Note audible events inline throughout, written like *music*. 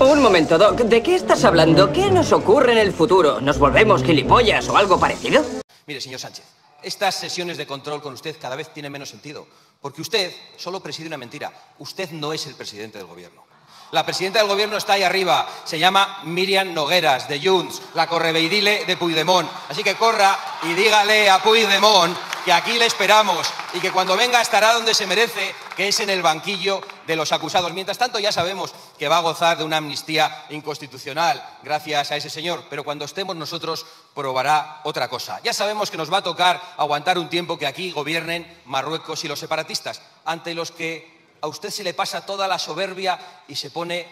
Un momento, Doc. ¿De qué estás hablando? ¿Qué nos ocurre en el futuro? ¿Nos volvemos gilipollas o algo parecido? Mire, señor Sánchez, estas sesiones de control con usted cada vez tienen menos sentido, porque usted solo preside una mentira. Usted no es el presidente del gobierno. La presidenta del gobierno está ahí arriba. Se llama Miriam Nogueras, de Junts, la correveidile de Puigdemont. Así que corra y dígale a Puigdemont que aquí le esperamos y que cuando venga estará donde se merece, que es en el banquillo de los acusados. Mientras tanto, ya sabemos que va a gozar de una amnistía inconstitucional gracias a ese señor, pero cuando estemos nosotros probará otra cosa. Ya sabemos que nos va a tocar aguantar un tiempo que aquí gobiernen Marruecos y los separatistas, ante los que a usted se le pasa toda la soberbia y se pone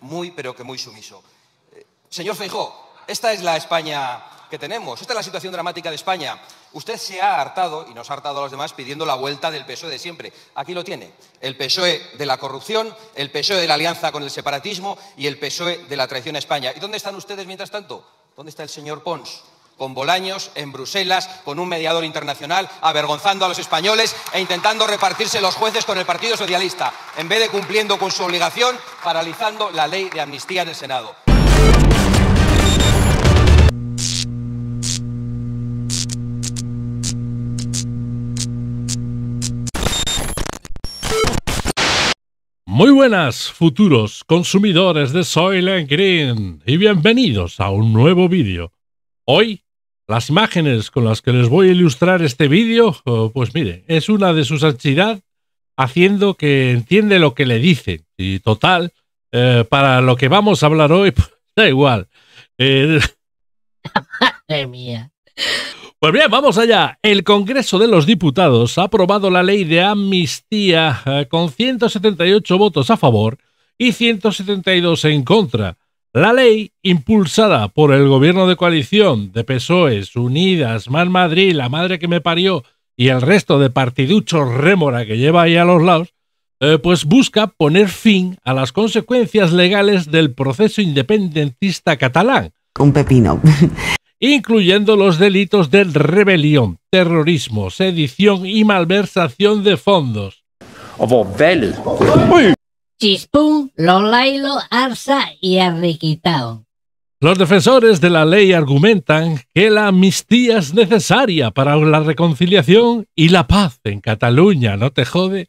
muy, pero que muy sumiso. Eh, señor Feijó, esta es la España que tenemos, esta es la situación dramática de España. Usted se ha hartado, y nos ha hartado a los demás, pidiendo la vuelta del PSOE de siempre. Aquí lo tiene, el PSOE de la corrupción, el PSOE de la alianza con el separatismo y el PSOE de la traición a España. ¿Y dónde están ustedes mientras tanto? ¿Dónde está el señor Pons? con Bolaños en Bruselas, con un mediador internacional, avergonzando a los españoles e intentando repartirse los jueces con el Partido Socialista, en vez de cumpliendo con su obligación, paralizando la ley de amnistía en el Senado. Muy buenas, futuros consumidores de Soylent Green, y bienvenidos a un nuevo vídeo. Hoy las imágenes con las que les voy a ilustrar este vídeo, pues mire, es una de su ansiedad haciendo que entiende lo que le dicen. Y total, eh, para lo que vamos a hablar hoy, *laughs* pues, da igual. *laughs* mía. Pues bien, vamos allá. El Congreso de los Diputados ha aprobado la ley de amnistía eh, con 178 votos a favor y 172 en contra la ley, impulsada por el gobierno de coalición de PSOE, Unidas, Más Madrid, la madre que me parió y el resto de partiduchos rémora que lleva ahí a los lados, eh, pues busca poner fin a las consecuencias legales del proceso independentista catalán. Un pepino. *laughs* incluyendo los delitos de rebelión, terrorismo, sedición y malversación de fondos. Chispún, Lolailo, Arsa y Arriquitao. Los defensores de la ley argumentan que la amnistía es necesaria para la reconciliación y la paz en Cataluña, no te jode.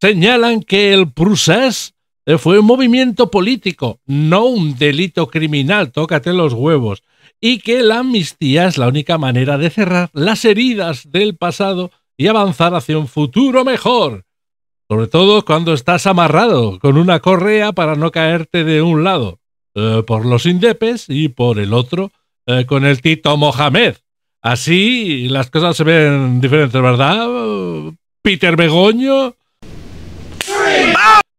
Señalan que el procés fue un movimiento político, no un delito criminal, tócate los huevos, y que la amnistía es la única manera de cerrar las heridas del pasado y avanzar hacia un futuro mejor. Sobre todo cuando estás amarrado con una correa para no caerte de un lado, eh, por los indepes y por el otro, eh, con el Tito Mohamed. Así las cosas se ven diferentes, ¿verdad? Peter Begoño.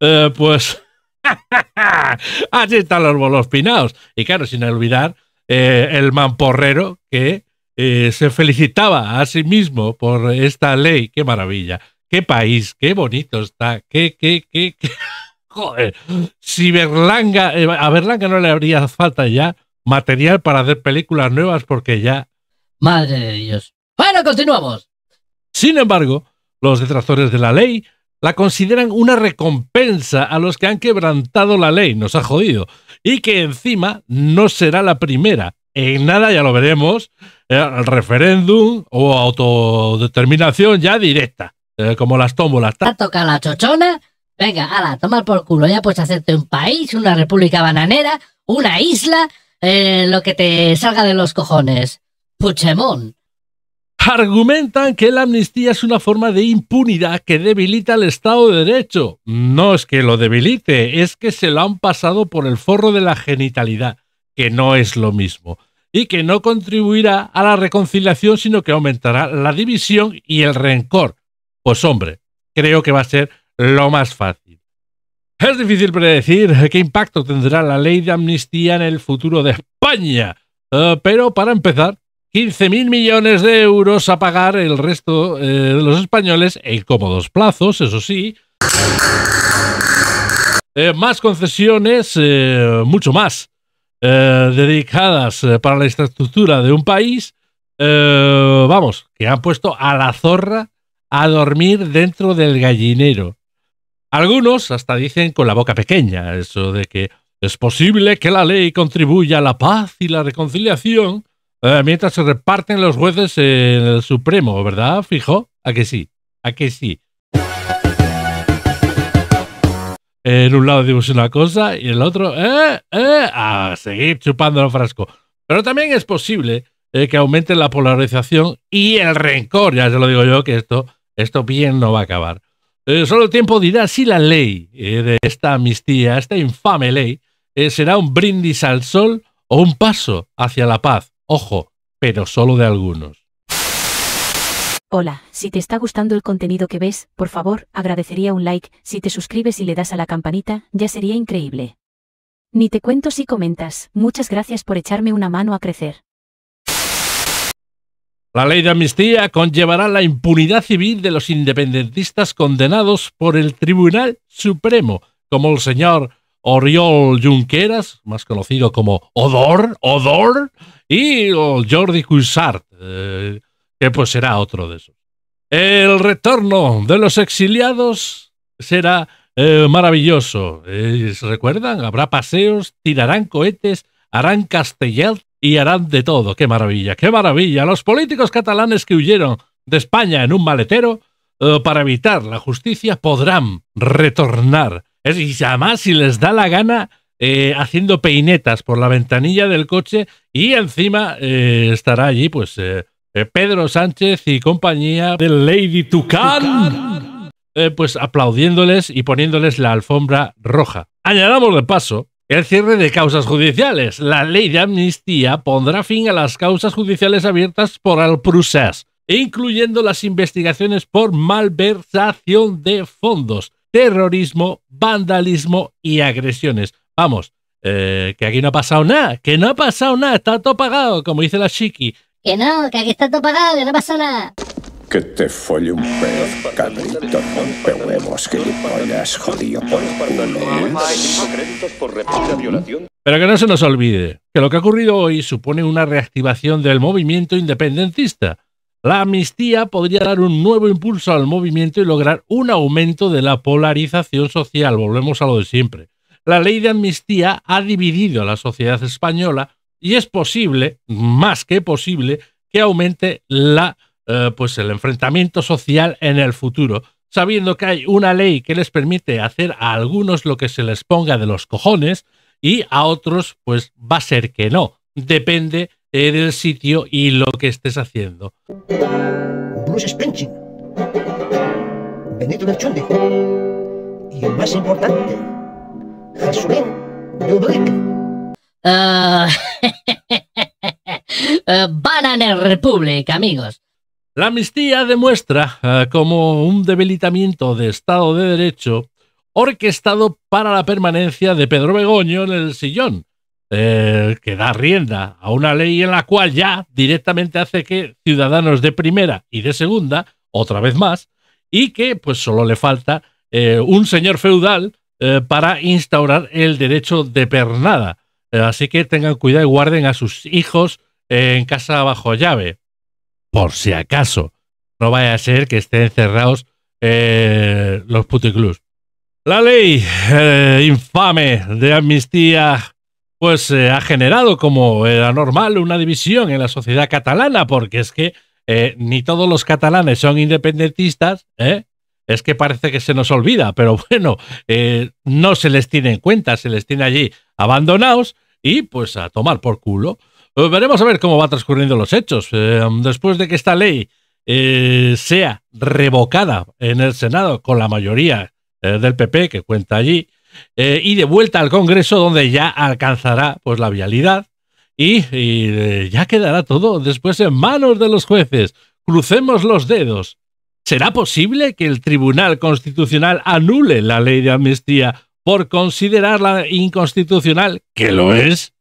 Eh, pues *laughs* así están los bolos pinados. Y claro, sin olvidar el mamporrero que se felicitaba a sí mismo por esta ley. ¡Qué maravilla! qué país, qué bonito está, qué, qué, qué, qué. *laughs* Joder, si Berlanga, eh, a Berlanga no le habría falta ya material para hacer películas nuevas porque ya... Madre de Dios. Bueno, continuamos. Sin embargo, los detractores de la ley la consideran una recompensa a los que han quebrantado la ley, nos ha jodido, y que encima no será la primera. En nada, ya lo veremos, el eh, referéndum o autodeterminación ya directa. Eh, como las tómbolas. ¿Te ha la chochona? Venga, la, tomar por culo, ya puedes hacerte un país, una república bananera, una isla, eh, lo que te salga de los cojones. Puchemón. Argumentan que la amnistía es una forma de impunidad que debilita el Estado de Derecho. No es que lo debilite, es que se lo han pasado por el forro de la genitalidad, que no es lo mismo, y que no contribuirá a la reconciliación, sino que aumentará la división y el rencor. Pues hombre, creo que va a ser lo más fácil. Es difícil predecir qué impacto tendrá la ley de amnistía en el futuro de España, eh, pero para empezar, 15.000 millones de euros a pagar el resto eh, de los españoles en cómodos plazos, eso sí. Eh, más concesiones, mucho más, dedicadas para la infraestructura de un país, vamos, que han puesto a la zorra a dormir dentro del gallinero. Algunos hasta dicen con la boca pequeña eso de que es posible que la ley contribuya a la paz y la reconciliación eh, mientras se reparten los jueces en el Supremo, ¿verdad? Fijo, a que sí, a que sí. En un lado digo una cosa y en el otro, eh, eh, a seguir chupando el frasco. Pero también es posible eh, que aumente la polarización y el rencor, ya se lo digo yo, que esto esto bien no va a acabar. Eh, solo el tiempo dirá si la ley eh, de esta amnistía, esta infame ley, eh, será un brindis al sol o un paso hacia la paz. Ojo, pero solo de algunos. Hola, si te está gustando el contenido que ves, por favor, agradecería un like, si te suscribes y le das a la campanita, ya sería increíble. Ni te cuento si comentas, muchas gracias por echarme una mano a crecer. La ley de amnistía conllevará la impunidad civil de los independentistas condenados por el Tribunal Supremo, como el señor Oriol Junqueras, más conocido como Odor, Odor, y Jordi Cuixart, eh, que pues será otro de esos. El retorno de los exiliados será eh, maravilloso. Eh, recuerdan? Habrá paseos, tirarán cohetes, harán castellet, y harán de todo. ¡Qué maravilla! ¡Qué maravilla! Los políticos catalanes que huyeron de España en un maletero eh, para evitar la justicia podrán retornar. y además, si les da la gana, eh, haciendo peinetas por la ventanilla del coche y encima eh, estará allí, pues, Pedro Sánchez y compañía de Lady Tucán, pues aplaudiéndoles y poniéndoles la alfombra roja. Añadamos de paso el cierre de causas judiciales. La ley de amnistía pondrá fin a las causas judiciales abiertas por alprusas, incluyendo las investigaciones por malversación de fondos, terrorismo, vandalismo y agresiones. Vamos, eh, que aquí no ha pasado nada, que no ha pasado nada, está todo pagado, como dice la chiqui. Que no, que aquí está todo pagado, que no ha pasado nada. Que te folle un pez, cabrito, que huevos, gilipollas, jodido por ¿eh? violación. Pero que no se nos olvide que lo que ha ocurrido hoy supone una reactivación del movimiento independentista. La amnistía podría dar un nuevo impulso al movimiento y lograr un aumento de la polarización social. Volvemos a lo de siempre. La ley de amnistía ha dividido a la sociedad española y es posible, más que posible, que aumente la eh, pues el enfrentamiento social en el futuro, sabiendo que hay una ley que les permite hacer a algunos lo que se les ponga de los cojones y a otros pues va a ser que no. Depende eh, del sitio y lo que estés haciendo. Bruce Springsteen, Benito y el más importante, ah, *laughs* eh, Republic, amigos. La amnistía demuestra eh, como un debilitamiento de Estado de Derecho orquestado para la permanencia de Pedro Begoño en el sillón, eh, que da rienda a una ley en la cual ya directamente hace que ciudadanos de primera y de segunda, otra vez más, y que pues solo le falta eh, un señor feudal para instaurar el derecho de pernada. así que tengan cuidado y guarden a sus hijos en casa bajo llave por si acaso. No vaya a ser que estén cerrados eh, los puticlus. La ley eh, infame de amnistía pues eh, ha generado, como era normal, una división en la sociedad catalana, porque es que ni todos los catalanes son independentistas, es que parece que se nos olvida, pero *laughs* bueno, no se les tiene en cuenta, se les tiene allí abandonados y pues a tomar por culo. Pues veremos a ver cómo va transcurriendo los hechos. Eh, después de que esta ley eh, sea revocada en el Senado con la mayoría eh, del PP que cuenta allí y de vuelta al Congreso donde ya alcanzará pues la vialidad y, y ya quedará todo después en manos de los jueces. Crucemos los dedos. ¿Será posible que el Tribunal Constitucional anule la ley de amnistía por considerarla inconstitucional, que lo es?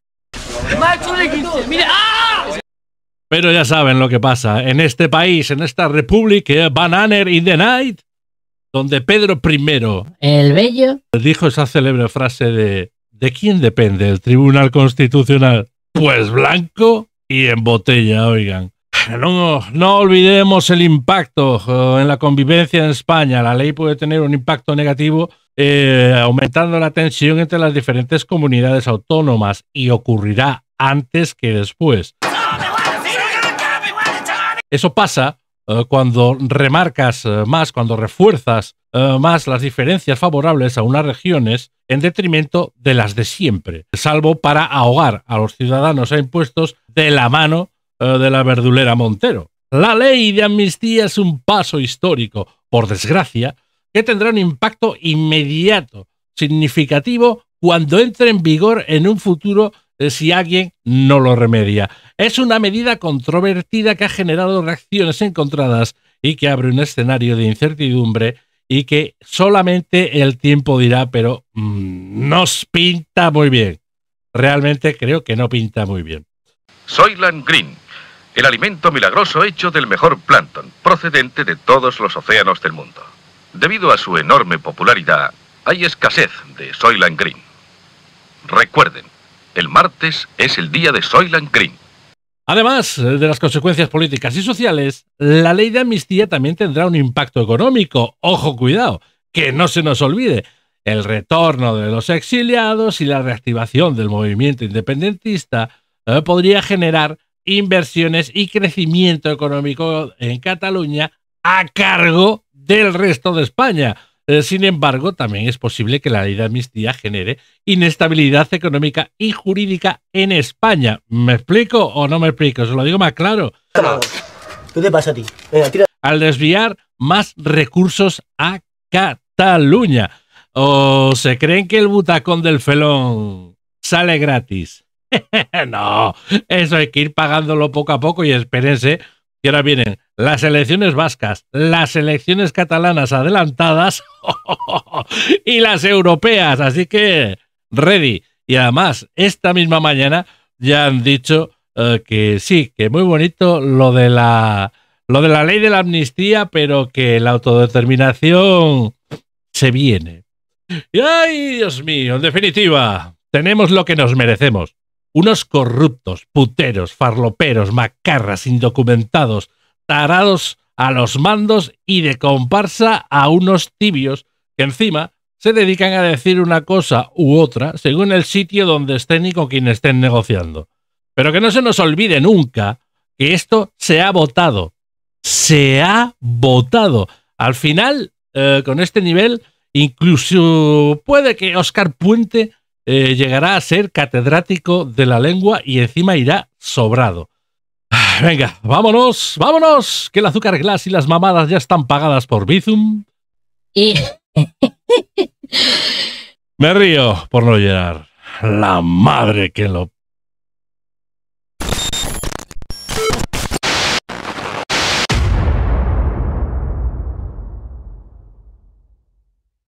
Pero ya saben lo que pasa en este país, en esta república, Bananer in the Night, donde Pedro I, el bello, dijo esa célebre frase de ¿de quién depende el Tribunal Constitucional? Pues blanco y en botella, oigan no, olvidemos el impacto eh, en la convivencia en España. La ley puede tener un impacto negativo eh, aumentando la tensión entre las diferentes comunidades autónomas y ocurrirá antes que después. Eso pasa eh, cuando remarcas más, cuando refuerzas más las diferencias favorables a unas regiones en detrimento de las de siempre, salvo para ahogar a los ciudadanos a e impuestos de la mano eh, de la verdulera Montero. La ley de amnistía es un paso histórico, por desgracia, que tendrá un impacto inmediato, significativo, cuando entre en vigor en un futuro eh, si alguien no lo remedia. Es una medida controvertida que ha generado reacciones encontradas y que abre un escenario de incertidumbre y que solamente el tiempo dirá, pero mm, nos pinta muy bien. Realmente creo que no pinta muy bien. Soy Lan Green el alimento milagroso hecho del mejor plancton, procedente de todos los océanos del mundo. Debido a su enorme popularidad, hay escasez de Soylent Green. Recuerden, el martes es el día de Soylent Green. Además de las consecuencias políticas y sociales, la ley de amnistía también tendrá un impacto económico. Ojo, cuidado, que no se nos olvide el retorno de los exiliados y la reactivación del movimiento independentista eh, podría generar inversiones y crecimiento económico en Cataluña a cargo del resto de España. Eh, sin embargo, también es posible que la ley de amnistía genere inestabilidad económica y jurídica en España. ¿Me explico o no me explico? Se lo digo más claro. ¿Qué te pasa a ti? Al desviar más recursos a Cataluña. ¿O se creen que el butacón del felón sale gratis? *laughs* no, eso hay que ir pagándolo poco a poco y espérense que ahora vienen las elecciones vascas, las elecciones catalanas adelantadas *laughs* y las europeas. Así que, ready. Y además, esta misma mañana ya han dicho eh, que sí, que muy bonito lo de la lo de la ley de la amnistía, pero que la autodeterminación se viene. Y ay, Dios mío, en definitiva, tenemos lo que nos merecemos. Unos corruptos, puteros, farloperos, macarras, indocumentados, tarados a los mandos y de comparsa a unos tibios que encima se dedican a decir una cosa u otra según el sitio donde estén y con quien estén negociando. Pero que no se nos olvide nunca que esto se ha votado. Se ha votado. Al final, eh, con este nivel, incluso puede que Oscar Puente eh, llegará a ser catedrático de la lengua y encima irá sobrado. Ah, venga, vámonos, vámonos, que el azúcar glass y las mamadas ya están pagadas por Bizum. Me río por no llorar. La madre que lo